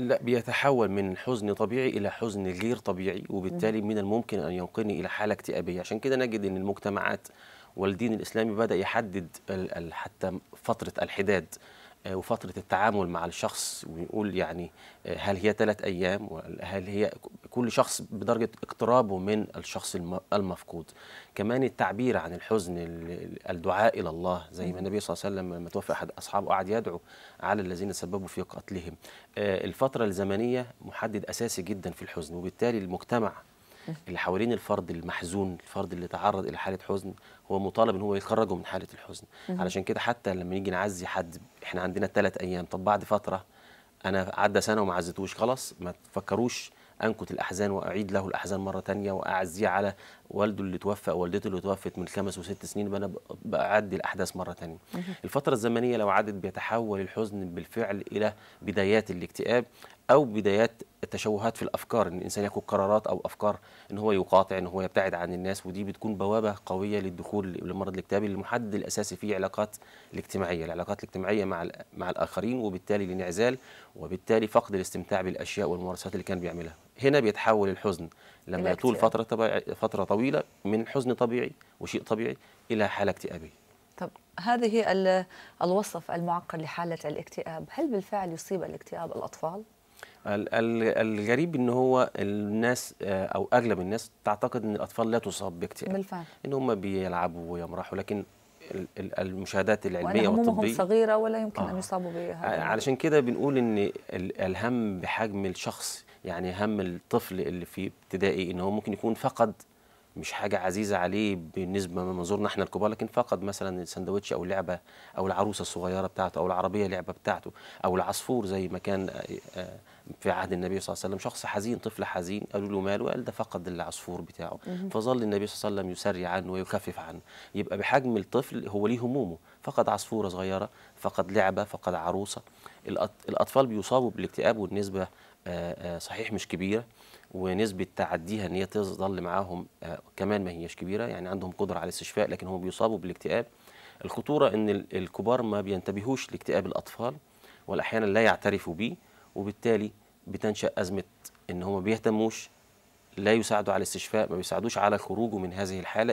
لا بيتحول من حزن طبيعي الى حزن غير طبيعي وبالتالي من الممكن ان ينقلني الى حاله اكتئابيه عشان كده نجد ان المجتمعات والدين الاسلامي بدا يحدد حتى فتره الحداد آه، وفترة التعامل مع الشخص ويقول يعني آه، هل هي ثلاث أيام هل هي كل شخص بدرجة اقترابه من الشخص المفقود كمان التعبير عن الحزن الدعاء إلى الله زي ما النبي صلى الله عليه وسلم لما توفى أحد أصحابه قعد يدعو على الذين سببوا في قتلهم آه، الفترة الزمنية محدد أساسي جدا في الحزن وبالتالي المجتمع اللي حوالين الفرد المحزون الفرد اللي تعرض الى حاله حزن هو مطالب ان هو يخرجه من حاله الحزن علشان كده حتى لما نيجي نعزي حد احنا عندنا ثلاث ايام طب بعد فتره انا عدى سنه وما عزيتوش خلاص ما تفكروش انكت الاحزان واعيد له الاحزان مره تانية واعزيه على والده اللي توفى او والدته اللي توفت من خمس وست سنين انا بعدي الاحداث مره تانية الفتره الزمنيه لو عدت بيتحول الحزن بالفعل الى بدايات الاكتئاب او بدايات التشوهات في الافكار ان الانسان ياخد قرارات او افكار ان هو يقاطع ان هو يبتعد عن الناس ودي بتكون بوابه قويه للدخول للمرض الاكتئابي المحدد الاساسي فيه العلاقات الاجتماعيه العلاقات الاجتماعيه مع مع الاخرين وبالتالي الانعزال وبالتالي فقد الاستمتاع بالاشياء والممارسات اللي كان بيعملها هنا بيتحول الحزن لما يطول فتره طبيعي فتره طويله من حزن طبيعي وشيء طبيعي الى حاله اكتئابيه طب هذه الوصف المعقد لحاله الاكتئاب هل بالفعل يصيب الاكتئاب الاطفال الغريب ان هو الناس آه، او اغلب الناس تعتقد ان الاطفال لا تصاب باكتئاب بالفعل ان هم بيلعبوا ويمرحوا لكن المشاهدات العلميه والطبيه صغيره ولا يمكن آه. ان يصابوا بها آه، علشان كده بنقول ان الهم بحجم الشخص يعني هم الطفل اللي في ابتدائي ان هو ممكن يكون فقد مش حاجه عزيزه عليه بالنسبه من منظورنا احنا الكبار لكن فقد مثلا الساندوتش او اللعبه او العروسه الصغيره بتاعته او العربيه لعبه بتاعته او العصفور زي ما كان آه، في عهد النبي صلى الله عليه وسلم شخص حزين طفل حزين قالوا له ماله قال ده فقد العصفور بتاعه فظل النبي صلى الله عليه وسلم يسري عنه ويخفف عنه يبقى بحجم الطفل هو ليه همومه فقد عصفوره صغيره فقد لعبه فقد عروسه الاطفال بيصابوا بالاكتئاب والنسبه صحيح مش كبيره ونسبة تعديها ان هي تظل معاهم كمان ما هيش كبيرة يعني عندهم قدرة على الاستشفاء لكن هم بيصابوا بالاكتئاب الخطورة ان الكبار ما بينتبهوش لاكتئاب الاطفال والاحيانا لا يعترفوا به وبالتالي بتنشا ازمه ان هم بيهتموش لا يساعدوا على الاستشفاء ما بيساعدوش على خروجه من هذه الحاله